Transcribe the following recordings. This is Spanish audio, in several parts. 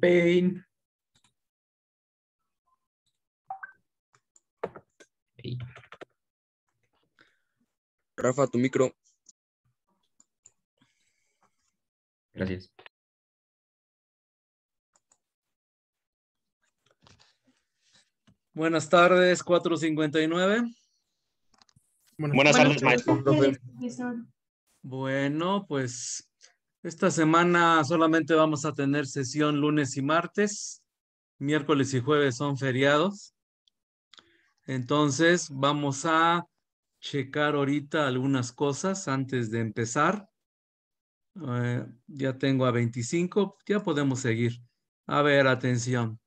pain Rafa, tu micro. Gracias. Buenas tardes, 459. Buenas, Buenas tardes, maestro. Bueno, pues esta semana solamente vamos a tener sesión lunes y martes. Miércoles y jueves son feriados. Entonces vamos a checar ahorita algunas cosas antes de empezar. Eh, ya tengo a 25, ya podemos seguir. A ver, atención.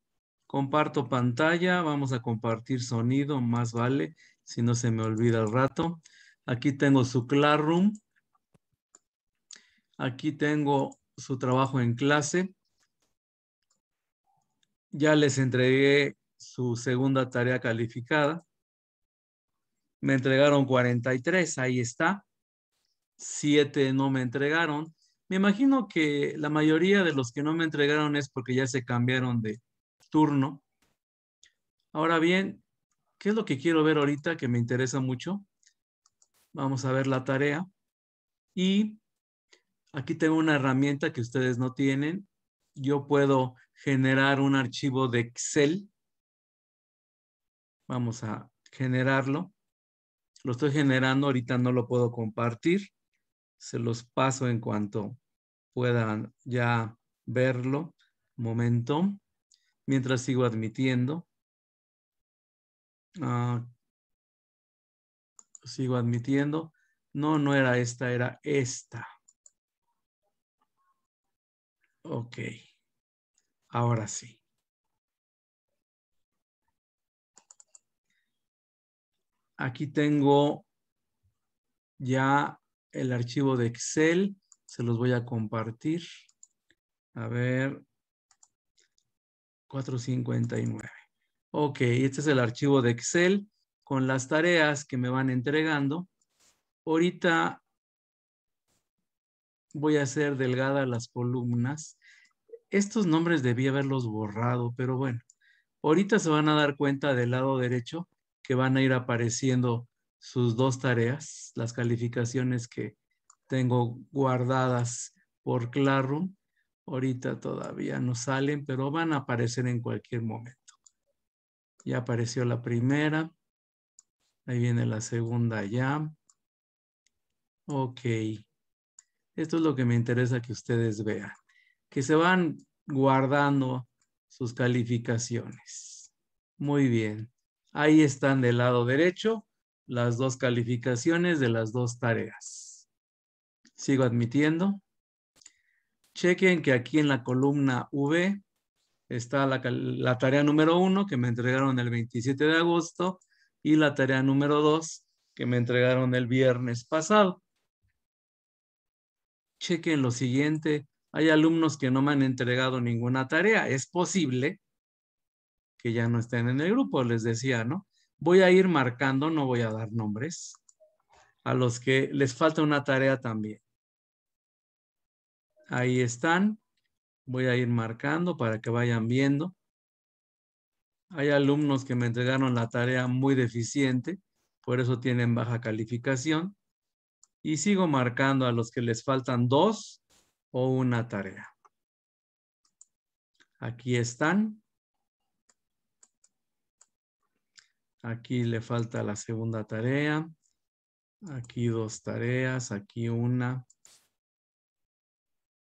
Comparto pantalla, vamos a compartir sonido, más vale, si no se me olvida el rato. Aquí tengo su Classroom Aquí tengo su trabajo en clase. Ya les entregué su segunda tarea calificada. Me entregaron 43, ahí está. Siete no me entregaron. Me imagino que la mayoría de los que no me entregaron es porque ya se cambiaron de turno. Ahora bien, ¿qué es lo que quiero ver ahorita que me interesa mucho? Vamos a ver la tarea. Y aquí tengo una herramienta que ustedes no tienen. Yo puedo generar un archivo de Excel. Vamos a generarlo. Lo estoy generando, ahorita no lo puedo compartir. Se los paso en cuanto puedan ya verlo. Momento. Mientras sigo admitiendo. Ah, sigo admitiendo. No, no era esta, era esta. Ok. Ahora sí. Aquí tengo ya el archivo de Excel. Se los voy a compartir. A ver. 459. Ok, este es el archivo de Excel con las tareas que me van entregando. Ahorita voy a hacer delgada las columnas estos nombres debí haberlos borrado, pero bueno, ahorita se van a dar cuenta del lado derecho que van a ir apareciendo sus dos tareas, las calificaciones que tengo guardadas por Classroom. Ahorita todavía no salen, pero van a aparecer en cualquier momento. Ya apareció la primera. Ahí viene la segunda ya. Ok. Esto es lo que me interesa que ustedes vean que se van guardando sus calificaciones. Muy bien. Ahí están del lado derecho las dos calificaciones de las dos tareas. Sigo admitiendo. Chequen que aquí en la columna V está la, tarea número uno que me entregaron el 27 de agosto y la tarea número dos que me entregaron el viernes pasado. Chequen lo siguiente hay alumnos que no me han entregado ninguna tarea. Es posible que ya no estén en el grupo, les decía, ¿no? Voy a ir marcando, no voy a dar nombres, a los que les falta una tarea también. Ahí están. Voy a ir marcando para que vayan viendo. Hay alumnos que me entregaron la tarea muy deficiente, por eso tienen baja calificación. Y sigo marcando a los que les faltan dos una tarea. Aquí están. Aquí le falta la segunda tarea. Aquí dos tareas, aquí una.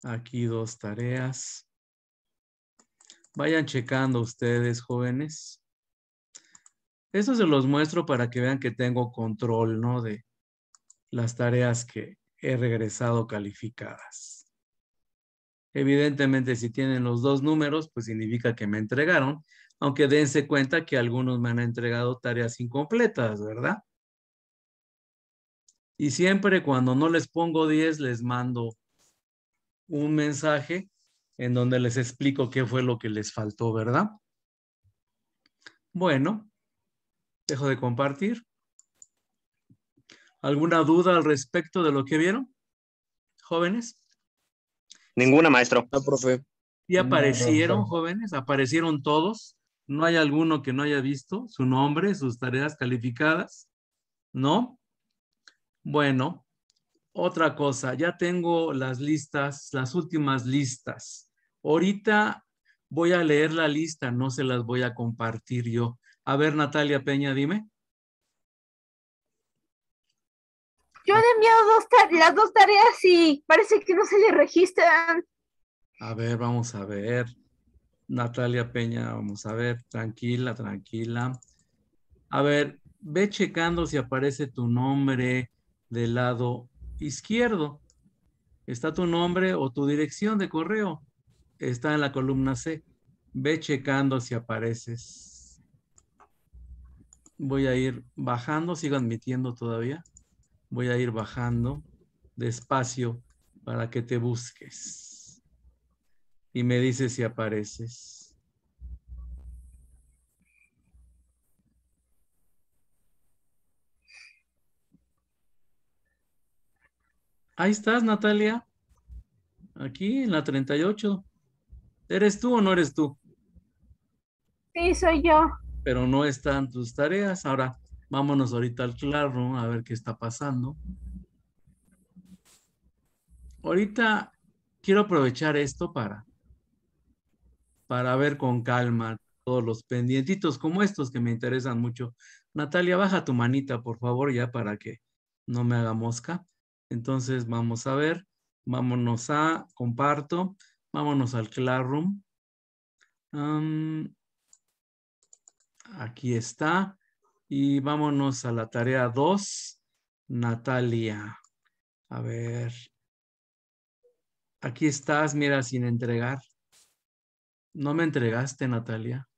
Aquí dos tareas. Vayan checando ustedes, jóvenes. Eso se los muestro para que vean que tengo control, ¿no? De las tareas que he regresado calificadas. Evidentemente, si tienen los dos números, pues significa que me entregaron, aunque dense cuenta que algunos me han entregado tareas incompletas, ¿verdad? Y siempre cuando no les pongo 10, les mando un mensaje en donde les explico qué fue lo que les faltó, ¿verdad? Bueno, dejo de compartir. ¿Alguna duda al respecto de lo que vieron, jóvenes? Ninguna, maestro. No, profe. Y aparecieron, jóvenes, aparecieron todos. No hay alguno que no haya visto su nombre, sus tareas calificadas, ¿no? Bueno, otra cosa, ya tengo las listas, las últimas listas. Ahorita voy a leer la lista, no se las voy a compartir yo. A ver, Natalia Peña, dime. Yo he enviado dos las dos tareas y parece que no se le registran. A ver, vamos a ver. Natalia Peña, vamos a ver, tranquila, tranquila. A ver, ve checando si aparece tu nombre del lado izquierdo. Está tu nombre o tu dirección de correo. Está en la columna C. Ve checando si apareces. Voy a ir bajando, sigo admitiendo todavía. Voy a ir bajando despacio para que te busques. Y me dices si apareces. Ahí estás, Natalia. Aquí en la 38. ¿Eres tú o no eres tú? Sí, soy yo. Pero no están tus tareas. Ahora, Vámonos ahorita al Classroom a ver qué está pasando. Ahorita quiero aprovechar esto para, para ver con calma todos los pendientitos como estos que me interesan mucho. Natalia, baja tu manita, por favor, ya para que no me haga mosca. Entonces, vamos a ver. Vámonos a, comparto, vámonos al Classroom. aquí está. Y vámonos a la tarea 2, Natalia. A ver. Aquí estás, mira, sin entregar. No me entregaste, Natalia.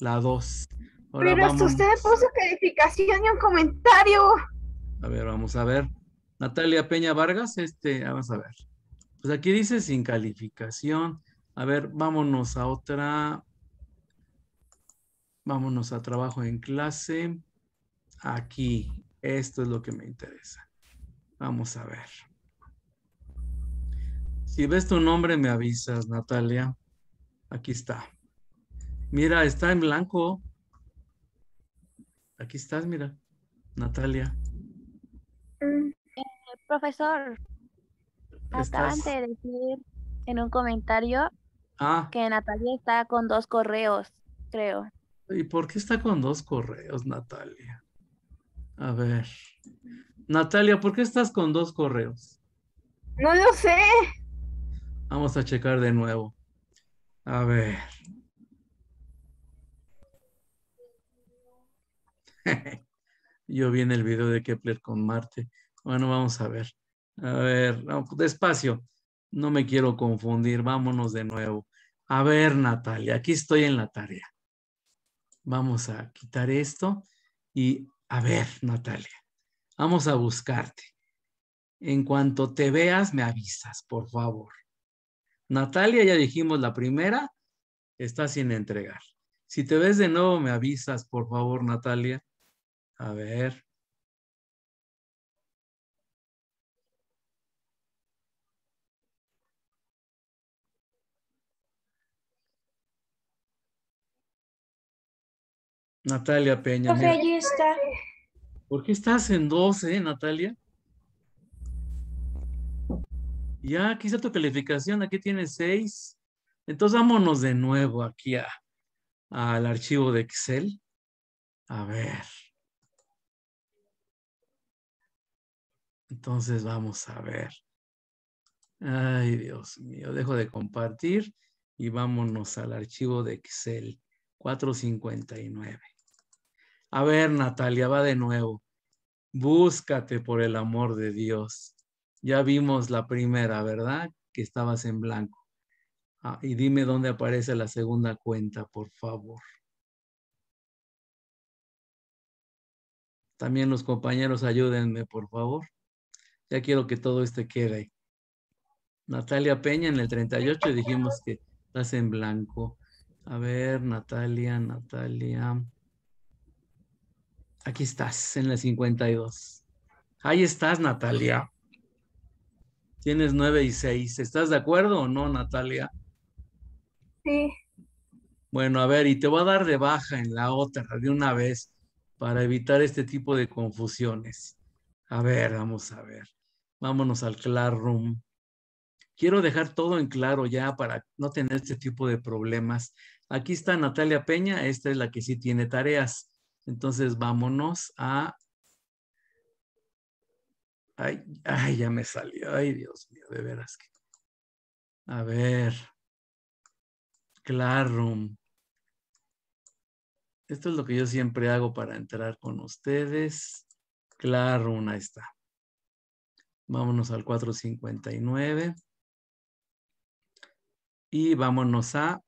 La 2. Pero hasta usted puso calificación y un comentario. A ver, vamos a ver. Natalia Peña Vargas, este, vamos a ver. Pues aquí dice sin calificación. A ver, vámonos a otra Vámonos a trabajo en clase. Aquí, esto es lo que me interesa. Vamos a ver. Si ves tu nombre, me avisas, Natalia. Aquí está. Mira, está en blanco. Aquí estás, mira. Natalia. Mm, eh, profesor, acaban de decir en un comentario ah. que Natalia está con dos correos, creo. ¿Y por qué está con dos correos, Natalia? A ver. Natalia, ¿por qué estás con dos correos? No lo sé. Vamos a checar de nuevo. A ver. Yo vi en el video de Kepler con Marte. Bueno, vamos a ver. A ver, despacio. No me quiero confundir. Vámonos de nuevo. A ver, Natalia, aquí estoy en la tarea. Vamos a quitar esto y a ver, Natalia, vamos a buscarte. En cuanto te veas, me avisas, por favor. Natalia, ya dijimos la primera, está sin entregar. Si te ves de nuevo, me avisas, por favor, Natalia. A ver. Natalia Peña. está. ¿Por qué estás en 12, eh, Natalia? Ya, aquí está tu calificación, aquí tienes 6. Entonces vámonos de nuevo aquí al archivo de Excel. A ver. Entonces vamos a ver. Ay, Dios mío, dejo de compartir y vámonos al archivo de Excel 459. A ver, Natalia, va de nuevo. Búscate por el amor de Dios. Ya vimos la primera, ¿verdad? Que estabas en blanco. Ah, y dime dónde aparece la segunda cuenta, por favor. También los compañeros, ayúdenme, por favor. Ya quiero que todo este quede. Natalia Peña en el 38 dijimos que estás en blanco. A ver, Natalia, Natalia. Aquí estás, en la 52. Ahí estás, Natalia. Tienes 9 y 6. ¿Estás de acuerdo o no, Natalia? Sí. Bueno, a ver, y te voy a dar de baja en la otra de una vez para evitar este tipo de confusiones. A ver, vamos a ver. Vámonos al Classroom. Quiero dejar todo en claro ya para no tener este tipo de problemas. Aquí está Natalia Peña, esta es la que sí tiene tareas. Entonces vámonos a... Ay, ay, ya me salió. Ay, Dios mío, de veras que... A ver. Classroom. Esto es lo que yo siempre hago para entrar con ustedes. claro ahí está. Vámonos al 459. Y vámonos a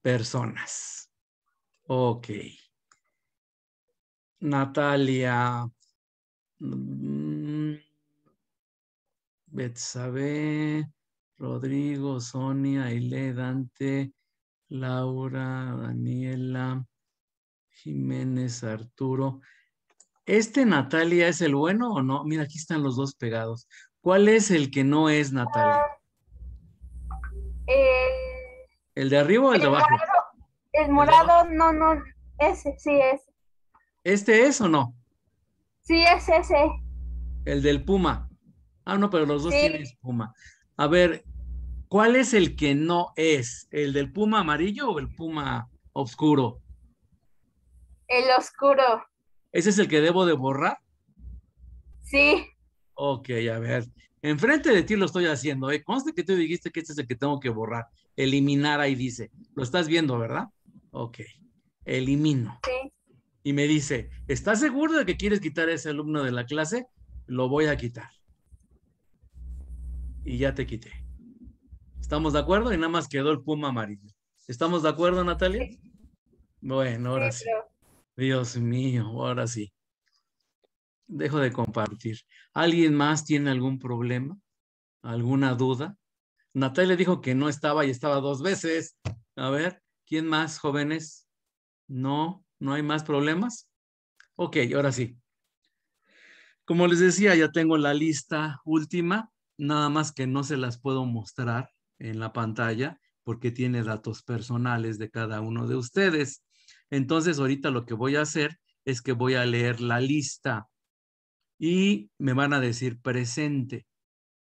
personas. Ok. Natalia. Mm. Betsabe, Rodrigo, Sonia, Aile, Dante, Laura, Daniela, Jiménez, Arturo. ¿Este Natalia es el bueno o no? Mira, aquí están los dos pegados. ¿Cuál es el que no es Natalia? Eh, ¿El de arriba o el de abajo? El pues morado, no, no, ese, sí, es ¿Este es o no? Sí, es ese. El del Puma. Ah, no, pero los dos tienen Puma. A ver, ¿cuál es el que no es? ¿El del Puma amarillo o el Puma oscuro? El oscuro. ¿Ese es el que debo de borrar? Sí. Ok, a ver. Enfrente de ti lo estoy haciendo, ¿eh? Conste que tú dijiste que este es el que tengo que borrar. Eliminar ahí dice. Lo estás viendo, ¿verdad? Ok, elimino. Y me dice, ¿estás seguro de que quieres quitar a ese alumno de la clase? Lo voy a quitar. Y ya te quité. ¿Estamos de acuerdo? Y nada más quedó el puma amarillo. ¿Estamos de acuerdo, Natalia? Bueno, ahora sí. sí. Dios mío, ahora sí. Dejo de compartir. ¿Alguien más tiene algún problema? ¿Alguna duda? Natalia dijo que no estaba y estaba dos veces. A ver. ¿Quién más, jóvenes? No, no hay más problemas. Ok, ahora sí. Como les decía, ya tengo la lista última, nada más que no se las puedo mostrar en la pantalla porque tiene datos personales de cada uno de ustedes. Entonces, ahorita lo que voy a hacer es que voy a leer la lista y me van a decir presente.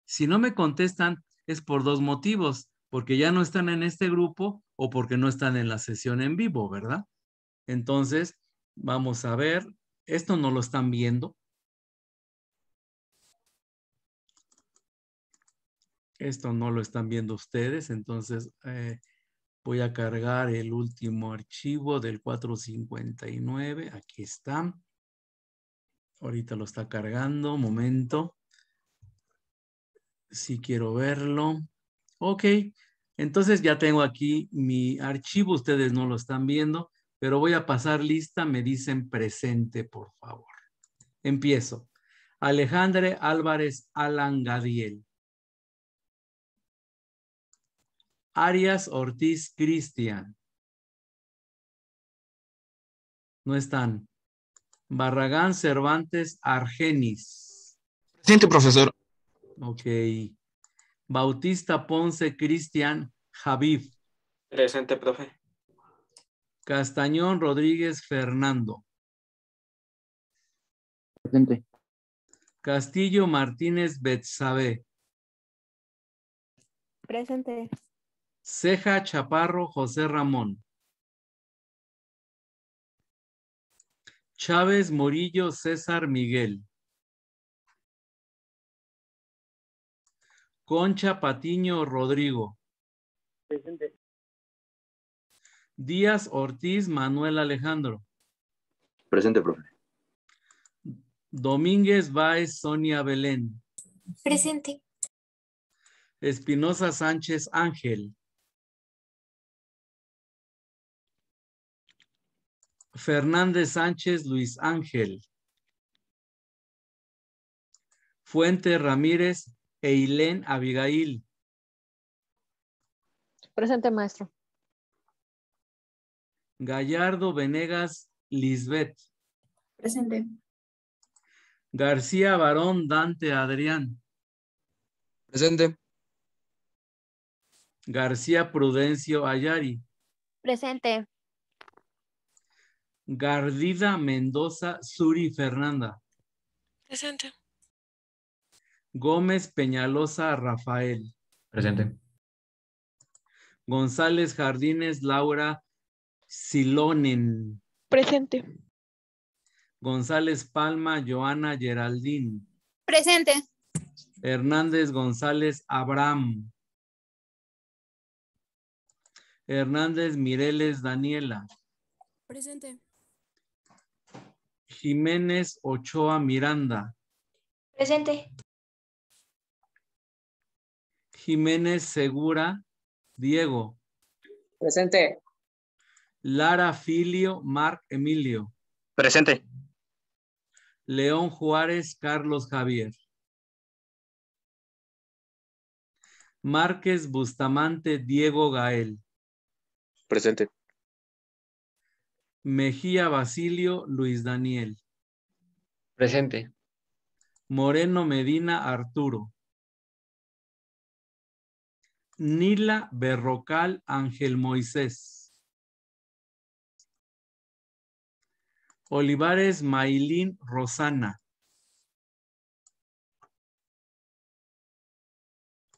Si no me contestan, es por dos motivos, porque ya no están en este grupo o porque no están en la sesión en vivo, ¿verdad? Entonces, vamos a ver, esto no lo están viendo. Esto no lo están viendo ustedes, entonces eh, voy a cargar el último archivo del 459. Aquí está. Ahorita lo está cargando, momento. Si quiero verlo. Ok, entonces ya tengo aquí mi archivo, ustedes no lo están viendo, pero voy a pasar lista, me dicen presente, por favor. Empiezo. Alejandre Álvarez Alan Gadiel. Arias Ortiz Cristian. No están. Barragán Cervantes Argenis. Presente, profesor. Ok. Bautista Ponce Cristian Javif. Presente, profe. Castañón Rodríguez Fernando. Presente. Castillo Martínez Betzabe. Presente. Ceja Chaparro José Ramón. Chávez Morillo César Miguel. Concha Patiño Rodrigo. Presente. Díaz Ortiz Manuel Alejandro. Presente, profe. Domínguez Báez Sonia Belén. Presente. Espinosa Sánchez Ángel. Fernández Sánchez Luis Ángel. Fuente Ramírez Eilén Abigail. Presente, maestro. Gallardo Venegas Lisbeth. Presente. García Barón Dante Adrián. Presente. García Prudencio Ayari. Presente. Gardida Mendoza Suri Fernanda. Presente. Gómez Peñalosa Rafael. Presente. González Jardines Laura Silonen. Presente. González Palma Joana Geraldín. Presente. Hernández González Abraham. Hernández Mireles Daniela. Presente. Jiménez Ochoa Miranda. Presente. Jiménez Segura, Diego. Presente. Lara Filio, Marc Emilio. Presente. León Juárez, Carlos Javier. Márquez Bustamante, Diego Gael. Presente. Mejía Basilio, Luis Daniel. Presente. Moreno Medina, Arturo. Nila Berrocal Ángel Moisés. Olivares Mailín Rosana.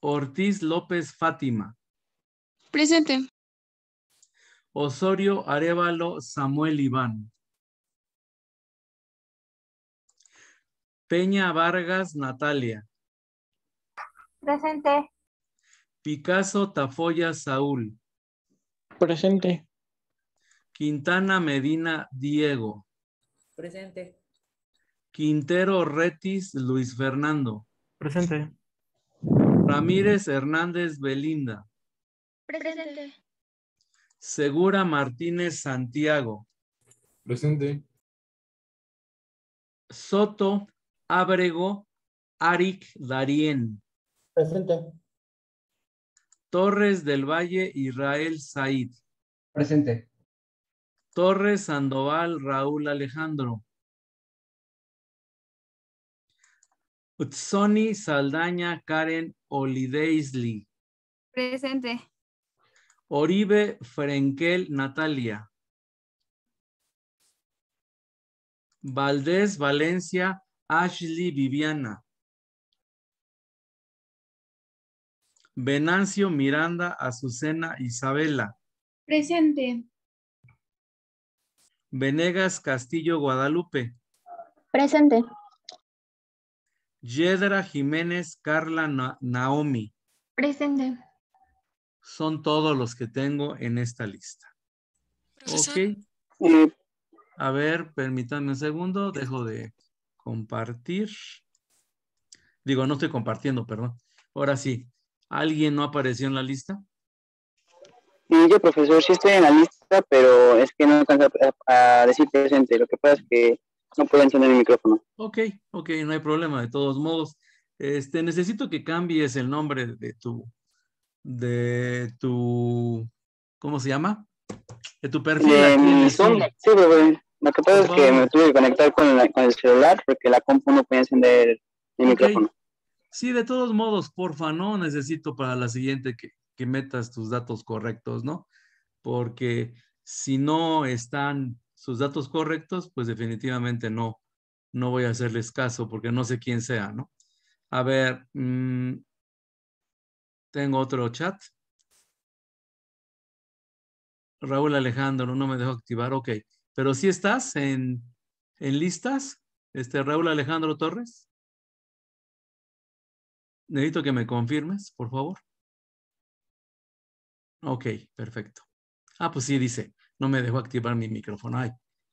Ortiz López Fátima. Presente. Osorio Arevalo Samuel Iván. Peña Vargas Natalia. Presente. Picasso Tafoya Saúl. Presente. Quintana Medina Diego. Presente. Quintero Retis Luis Fernando. Presente. Ramírez Hernández Belinda. Presente. Segura Martínez Santiago. Presente. Soto Ábrego Arik Darien. Presente. Torres del Valle, Israel Said. Presente. Torres Sandoval, Raúl Alejandro. Utsoni Saldaña, Karen Olideisli. Presente. Oribe Frenkel, Natalia. Valdez Valencia, Ashley Viviana. Venancio Miranda Azucena Isabela. Presente. Venegas Castillo Guadalupe. Presente. Yedra Jiménez Carla Naomi. Presente. Son todos los que tengo en esta lista. Ok. A ver, permítanme un segundo. Dejo de compartir. Digo, no estoy compartiendo, perdón. Ahora sí. ¿Alguien no apareció en la lista? yo, profesor, sí estoy en la lista, pero es que no alcanza a, decir presente. Lo que pasa es que no puedo encender el micrófono. Ok, ok, no hay problema, de todos modos. Este, necesito que cambies el nombre de tu, de tu, ¿cómo se llama? De tu perfil. De mi Zoom, sí, pero lo que pasa es que me tuve que conectar con, el celular porque la compu no puede encender el micrófono. Sí, de todos modos, porfa, no necesito para la siguiente que, metas tus datos correctos, ¿no? Porque si no están sus datos correctos, pues definitivamente no, no voy a hacerles caso porque no sé quién sea, ¿no? A ver, mm, tengo otro chat. Raúl Alejandro, no me dejó activar, ok. Pero si estás en, en listas, este Raúl Alejandro Torres necesito que me confirmes, por favor. Ok, perfecto. Ah, pues sí, dice, no me dejó activar mi micrófono. Ay,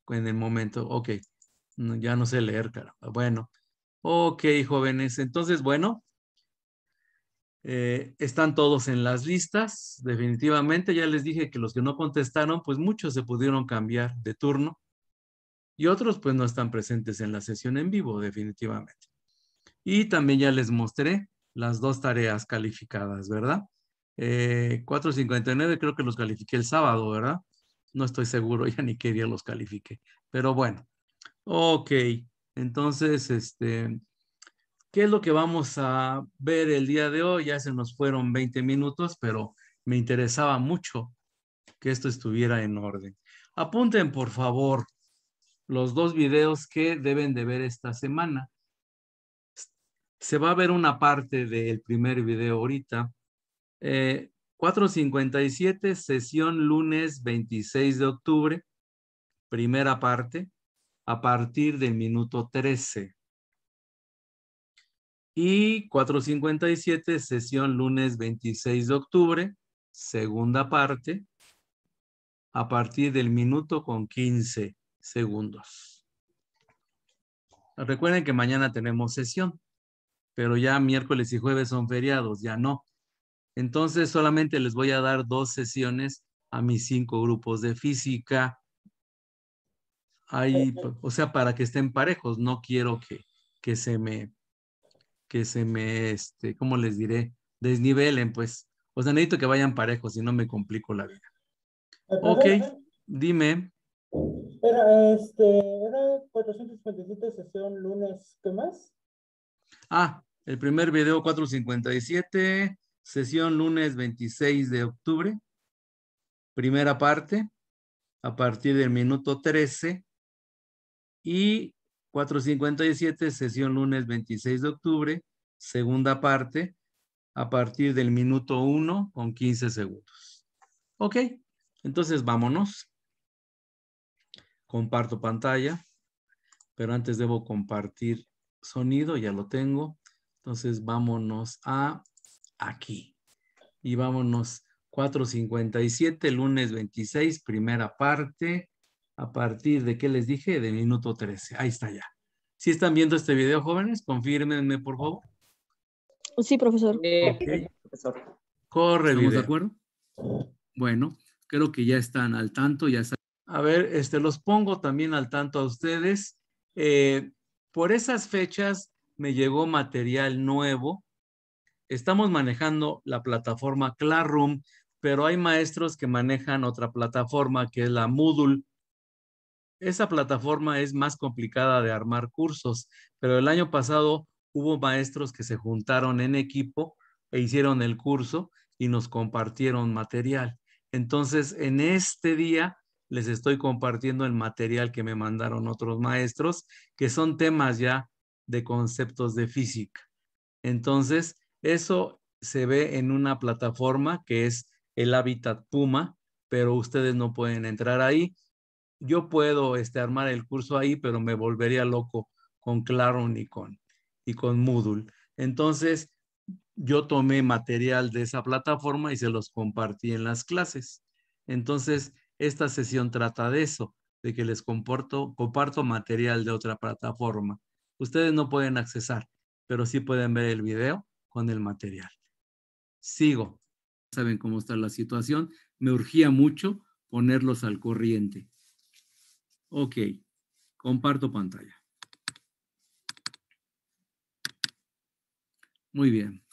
en el momento, ok, ya no sé leer, caramba. Bueno, ok, jóvenes. Entonces, bueno, eh, están todos en las listas, definitivamente. Ya les dije que los que no contestaron, pues muchos se pudieron cambiar de turno y otros pues no están presentes en la sesión en vivo, definitivamente. Y también ya les mostré las dos tareas calificadas, ¿verdad? Eh, 4.59 creo que los califiqué el sábado, ¿verdad? No estoy seguro, ya ni qué día los califiqué, pero bueno. Ok, entonces, este, ¿qué es lo que vamos a ver el día de hoy? Ya se nos fueron 20 minutos, pero me interesaba mucho que esto estuviera en orden. Apunten, por favor, los dos videos que deben de ver esta semana. Se va a ver una parte del primer video ahorita. 4.57, eh, sesión lunes 26 de octubre, primera parte, a partir del minuto 13. Y 4.57, sesión lunes 26 de octubre, segunda parte, a partir del minuto con 15 segundos. Recuerden que mañana tenemos sesión pero ya miércoles y jueves son feriados, ya no. Entonces solamente les voy a dar dos sesiones a mis cinco grupos de física. Ahí, o sea, para que estén parejos, no quiero que, que se me, que se me, este, ¿cómo les diré? Desnivelen, pues. O sea, necesito que vayan parejos, si no me complico la vida. Ok, dime. Era, este, era 457 sesión lunes, ¿qué más? Ah, el primer video 457, sesión lunes 26 de octubre, primera parte, a partir del minuto 13. Y 457, sesión lunes 26 de octubre, segunda parte, a partir del minuto 1 con 15 segundos. Ok, entonces vámonos. Comparto pantalla, pero antes debo compartir sonido, ya lo tengo. Entonces vámonos a aquí. Y vámonos 4.57, lunes 26, primera parte. A partir de, ¿qué les dije? De minuto 13. Ahí está ya. Si están viendo este video, jóvenes, confírmenme, por favor. Sí, profesor. Eh, Corre, de acuerdo? Bueno, creo que ya están al tanto, ya está A ver, este, los pongo también al tanto a ustedes. Eh, por esas fechas me llegó material nuevo. Estamos manejando la plataforma Classroom, pero hay maestros que manejan otra plataforma que es la Moodle. Esa plataforma es más complicada de armar cursos, pero el año pasado hubo maestros que se juntaron en equipo e hicieron el curso y nos compartieron material. Entonces, en este día les estoy compartiendo el material que me mandaron otros maestros, que son temas ya de conceptos de física. Entonces, eso se ve en una plataforma que es el Hábitat Puma, pero ustedes no pueden entrar ahí. Yo puedo este, armar el curso ahí, pero me volvería loco con Claron y con, y con Moodle. Entonces, yo tomé material de esa plataforma y se los compartí en las clases. Entonces, esta sesión trata de eso, de que les comparto material de otra plataforma. Ustedes no pueden accesar, pero sí pueden ver el video con el material. Sigo. Saben cómo está la situación. Me urgía mucho ponerlos al corriente. Ok, comparto pantalla. Muy bien.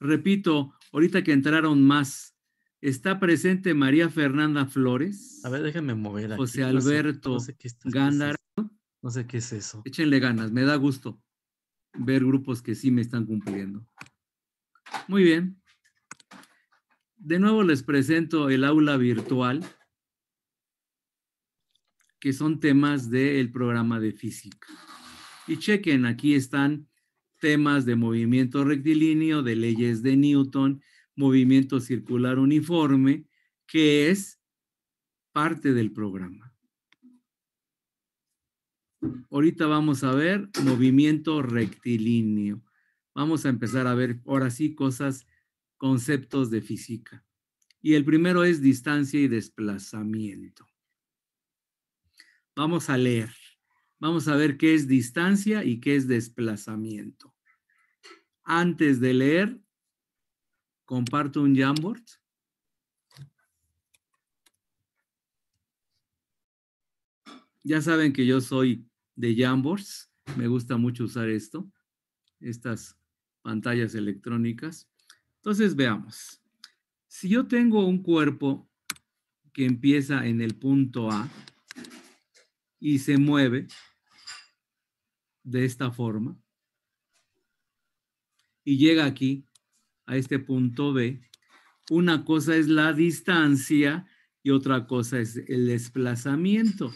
Repito, ahorita que entraron más Está presente María Fernanda Flores. A ver, déjenme mover aquí. José Alberto no sé No sé qué es eso. Échenle ganas, me da gusto ver grupos que sí me están cumpliendo. Muy bien. De nuevo les presento el aula virtual, que son temas del programa de física. Y chequen, aquí están temas de movimiento rectilíneo, de leyes de Newton, movimiento circular uniforme, que es parte del programa. Ahorita vamos a ver movimiento rectilíneo. Vamos a empezar a ver ahora sí cosas, conceptos de física. Y el primero es distancia y desplazamiento. Vamos a leer. Vamos a ver qué es distancia y qué es desplazamiento. Antes de leer, Comparto un Jamboard. Ya saben que yo soy de Jamboards. Me gusta mucho usar esto, estas pantallas electrónicas. Entonces veamos. Si yo tengo un cuerpo que empieza en el punto A y se mueve de esta forma y llega aquí a este punto B, una cosa es la distancia y otra cosa es el desplazamiento.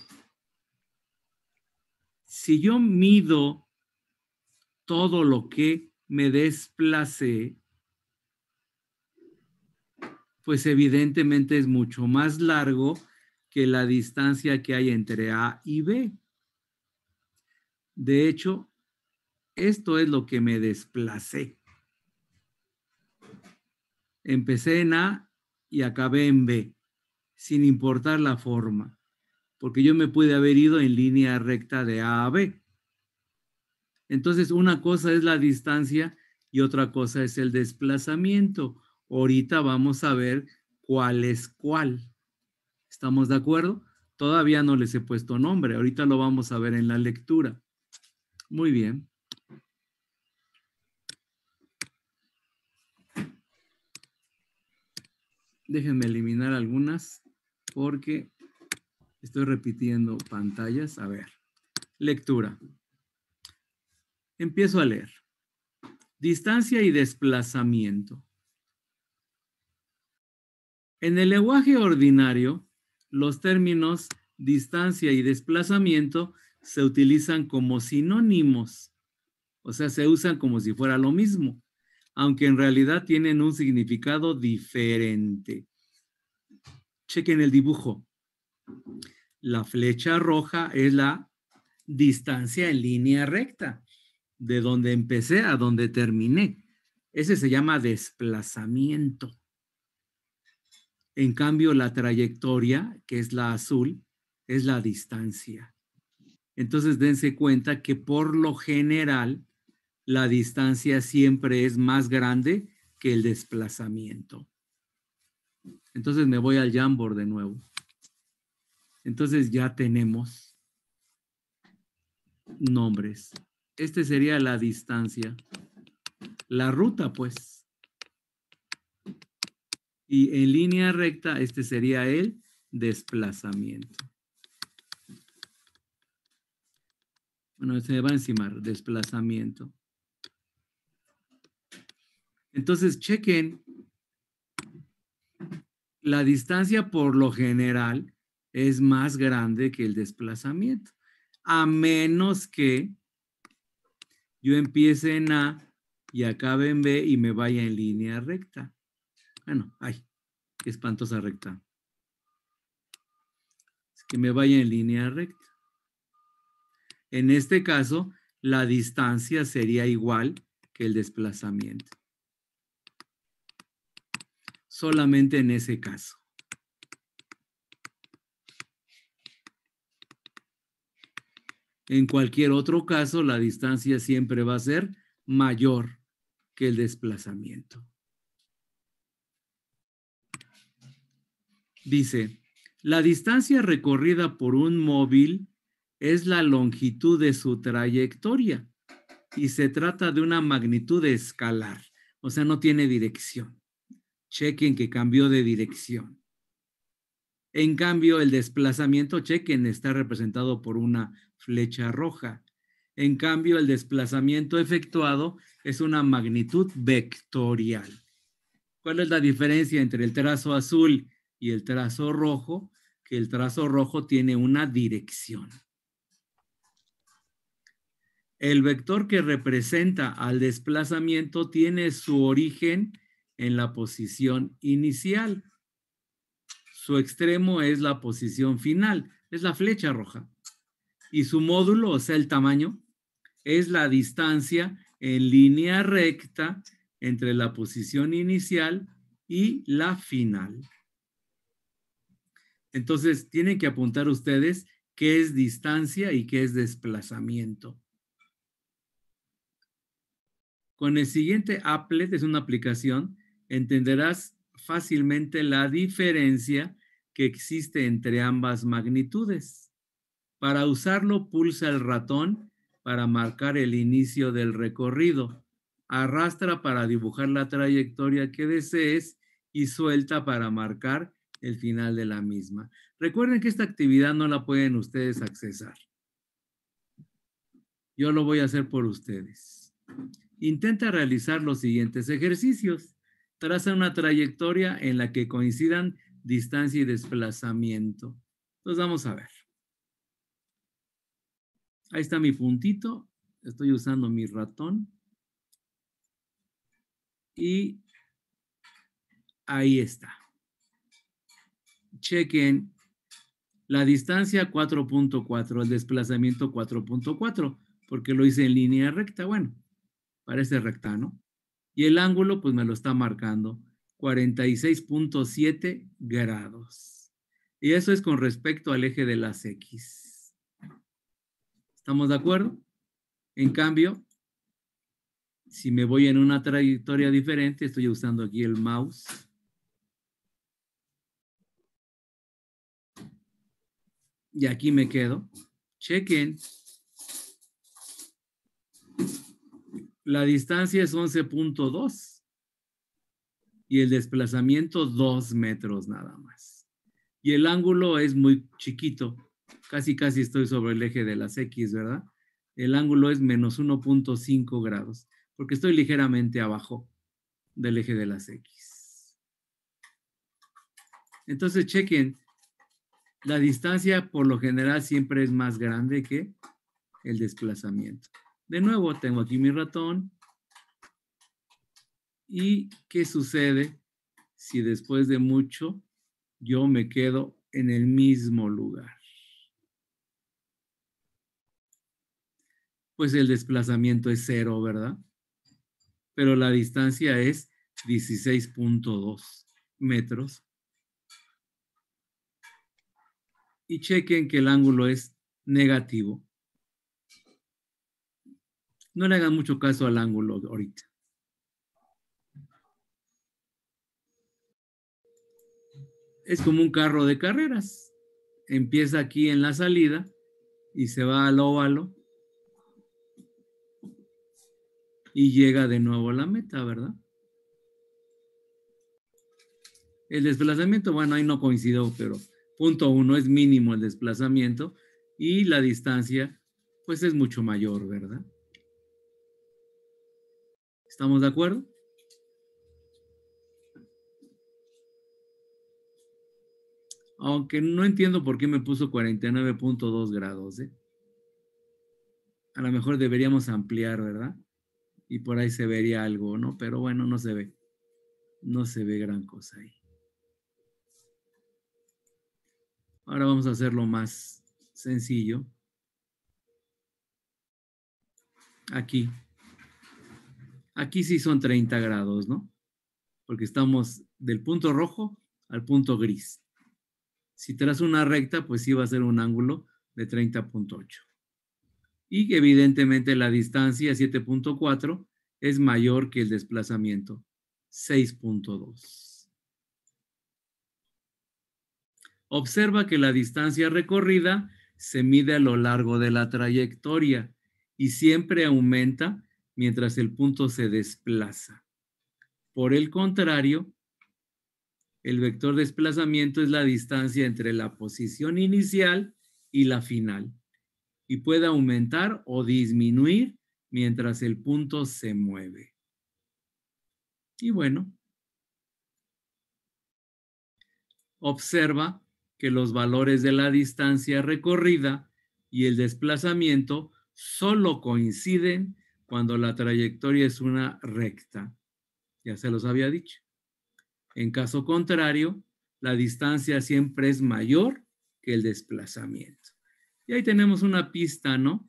Si yo mido todo lo que me desplacé, pues evidentemente es mucho más largo que la distancia que hay entre A y B. De hecho, esto es lo que me desplacé. Empecé en A y acabé en B, sin importar la forma, porque yo me pude haber ido en línea recta de A a B. Entonces, una cosa es la distancia y otra cosa es el desplazamiento. Ahorita vamos a ver cuál es cuál. ¿Estamos de acuerdo? Todavía no les he puesto nombre, ahorita lo vamos a ver en la lectura. Muy bien. Déjenme eliminar algunas porque estoy repitiendo pantallas. A ver, lectura. Empiezo a leer. Distancia y desplazamiento. En el lenguaje ordinario, los términos distancia y desplazamiento se utilizan como sinónimos, o sea, se usan como si fuera lo mismo aunque en realidad tienen un significado diferente. Chequen el dibujo. La flecha roja es la distancia en línea recta, de donde empecé a donde terminé. Ese se llama desplazamiento. En cambio, la trayectoria, que es la azul, es la distancia. Entonces, dense cuenta que por lo general, la distancia siempre es más grande que el desplazamiento. Entonces me voy al Jamboard de nuevo. Entonces ya tenemos nombres. Este sería la distancia. La ruta, pues. Y en línea recta, este sería el desplazamiento. Bueno, se va a encimar, desplazamiento. Entonces, chequen, la distancia por lo general es más grande que el desplazamiento, a menos que yo empiece en A y acabe en B y me vaya en línea recta. Bueno, ay, qué espantosa recta. Es que me vaya en línea recta. En este caso, la distancia sería igual que el desplazamiento solamente en ese caso. En cualquier otro caso, la distancia siempre va a ser mayor que el desplazamiento. Dice, la distancia recorrida por un móvil es la longitud de su trayectoria y se trata de una magnitud escalar, o sea, no tiene dirección chequen que cambió de dirección. En cambio, el desplazamiento, chequen, está representado por una flecha roja. En cambio, el desplazamiento efectuado es una magnitud vectorial. ¿Cuál es la diferencia entre el trazo azul y el trazo rojo? Que el trazo rojo tiene una dirección. El vector que representa al desplazamiento tiene su origen en la posición inicial. Su extremo es la posición final, es la flecha roja. Y su módulo, o sea, el tamaño, es la distancia en línea recta entre la posición inicial y la final. Entonces, tienen que apuntar ustedes qué es distancia y qué es desplazamiento. Con el siguiente applet es una aplicación entenderás fácilmente la diferencia que existe entre ambas magnitudes. Para usarlo, pulsa el ratón para marcar el inicio del recorrido. Arrastra para dibujar la trayectoria que desees y suelta para marcar el final de la misma. Recuerden que esta actividad no la pueden ustedes accesar. Yo lo voy a hacer por ustedes. Intenta realizar los siguientes ejercicios traza una trayectoria en la que coincidan distancia y desplazamiento. Entonces vamos a ver. Ahí está mi puntito. Estoy usando mi ratón. Y ahí está. Chequen la distancia 4.4, el desplazamiento 4.4, porque lo hice en línea recta. Bueno, parece recta, ¿no? y el ángulo pues me lo está marcando 46.7 grados. Y eso es con respecto al eje de las X. ¿Estamos de acuerdo? En cambio, si me voy en una trayectoria diferente, estoy usando aquí el mouse. Y aquí me quedo. Chequen, la distancia es 11.2 y el desplazamiento 2 metros nada más. Y el ángulo es muy chiquito, casi casi estoy sobre el eje de las X, ¿verdad? El ángulo es menos 1.5 grados, porque estoy ligeramente abajo del eje de las X. Entonces, chequen, la distancia por lo general siempre es más grande que el desplazamiento. De nuevo, tengo aquí mi ratón. ¿Y qué sucede si después de mucho yo me quedo en el mismo lugar? Pues el desplazamiento es cero, ¿verdad? Pero la distancia es 16.2 metros. Y chequen que el ángulo es negativo no le hagan mucho caso al ángulo ahorita. Es como un carro de carreras. Empieza aquí en la salida y se va al óvalo y llega de nuevo a la meta, ¿verdad? El desplazamiento, bueno, ahí no coincido, pero punto uno es mínimo el desplazamiento y la distancia, pues es mucho mayor, ¿verdad? ¿Estamos de acuerdo? Aunque no entiendo por qué me puso 49.2 grados. ¿eh? A lo mejor deberíamos ampliar, ¿verdad? Y por ahí se vería algo, ¿no? Pero bueno, no se ve. No se ve gran cosa ahí. Ahora vamos a hacerlo más sencillo. Aquí. Aquí sí son 30 grados, ¿no? Porque estamos del punto rojo al punto gris. Si tras una recta, pues sí va a ser un ángulo de 30.8. Y evidentemente la distancia 7.4 es mayor que el desplazamiento 6.2. Observa que la distancia recorrida se mide a lo largo de la trayectoria y siempre aumenta mientras el punto se desplaza. Por el contrario, el vector desplazamiento es la distancia entre la posición inicial y la final y puede aumentar o disminuir mientras el punto se mueve. Y bueno, observa que los valores de la distancia recorrida y el desplazamiento solo coinciden cuando la trayectoria es una recta. Ya se los había dicho. En caso contrario, la distancia siempre es mayor que el desplazamiento. Y ahí tenemos una pista, ¿no?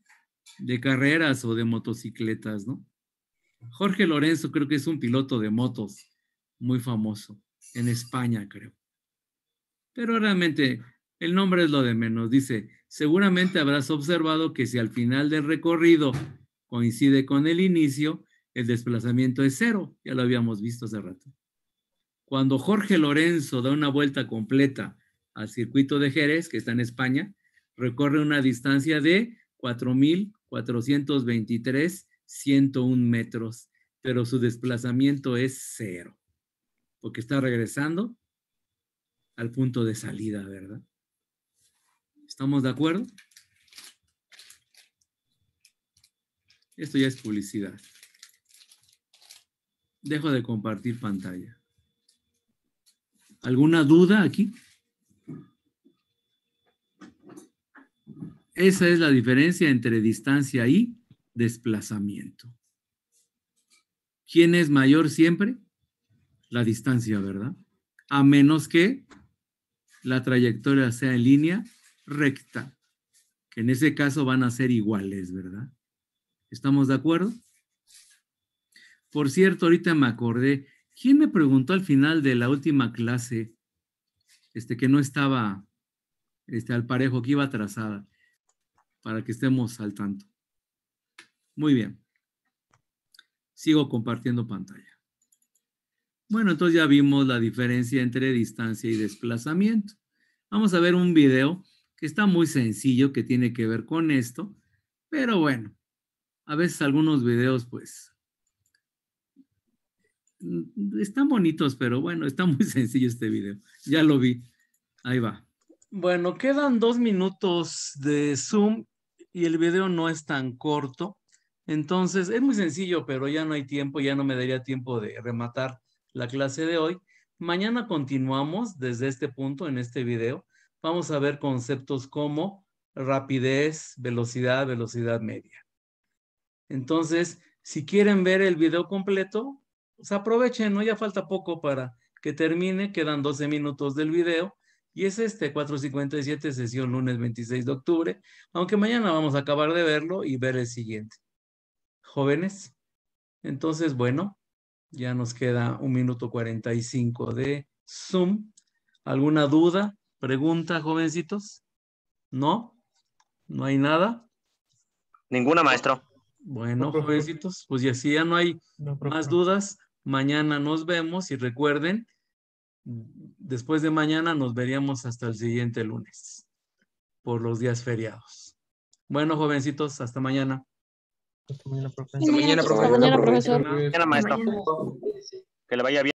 De carreras o de motocicletas, ¿no? Jorge Lorenzo creo que es un piloto de motos muy famoso, en España creo. Pero realmente el nombre es lo de menos. Dice, seguramente habrás observado que si al final del recorrido coincide con el inicio, el desplazamiento es cero, ya lo habíamos visto hace rato. Cuando Jorge Lorenzo da una vuelta completa al circuito de Jerez, que está en España, recorre una distancia de 4.423.101 metros, pero su desplazamiento es cero, porque está regresando al punto de salida, ¿verdad? ¿Estamos de acuerdo? Esto ya es publicidad. Dejo de compartir pantalla. ¿Alguna duda aquí? Esa es la diferencia entre distancia y desplazamiento. ¿Quién es mayor siempre? La distancia, ¿verdad? A menos que la trayectoria sea en línea recta, que en ese caso van a ser iguales, ¿verdad? ¿Estamos de acuerdo? Por cierto, ahorita me acordé, ¿quién me preguntó al final de la última clase este, que no estaba este, al parejo, que iba atrasada? Para que estemos al tanto. Muy bien. Sigo compartiendo pantalla. Bueno, entonces ya vimos la diferencia entre distancia y desplazamiento. Vamos a ver un video que está muy sencillo, que tiene que ver con esto, pero bueno, a veces algunos videos, pues, mm, están bonitos, pero bueno, está muy sencillo este video. Ya lo vi. Ahí va. Bueno, quedan dos minutos de Zoom y el video no es tan corto. Entonces, es muy sencillo, pero ya no hay tiempo, ya no me daría tiempo de rematar la clase de hoy. Mañana continuamos desde este punto en este video. Vamos a ver conceptos como rapidez, velocidad, velocidad media. Entonces, si quieren ver el video completo, pues aprovechen, ¿no? Ya falta poco para que termine, quedan 12 minutos del video. Y es este 4.57, sesión lunes 26 de octubre, aunque mañana vamos a acabar de verlo y ver el siguiente. Jóvenes, entonces, bueno, ya nos queda un minuto 45 de Zoom. ¿Alguna duda, pregunta, jovencitos? ¿No? ¿No hay nada? Ninguna, maestro. Bueno, jovencitos, pues ya si ya no hay más dudas, mañana nos vemos y recuerden, después de mañana nos veríamos hasta el siguiente lunes por los días feriados. Bueno, jovencitos, hasta mañana. Hasta mañana, profesor. mañana, profesor. Que le vaya bien.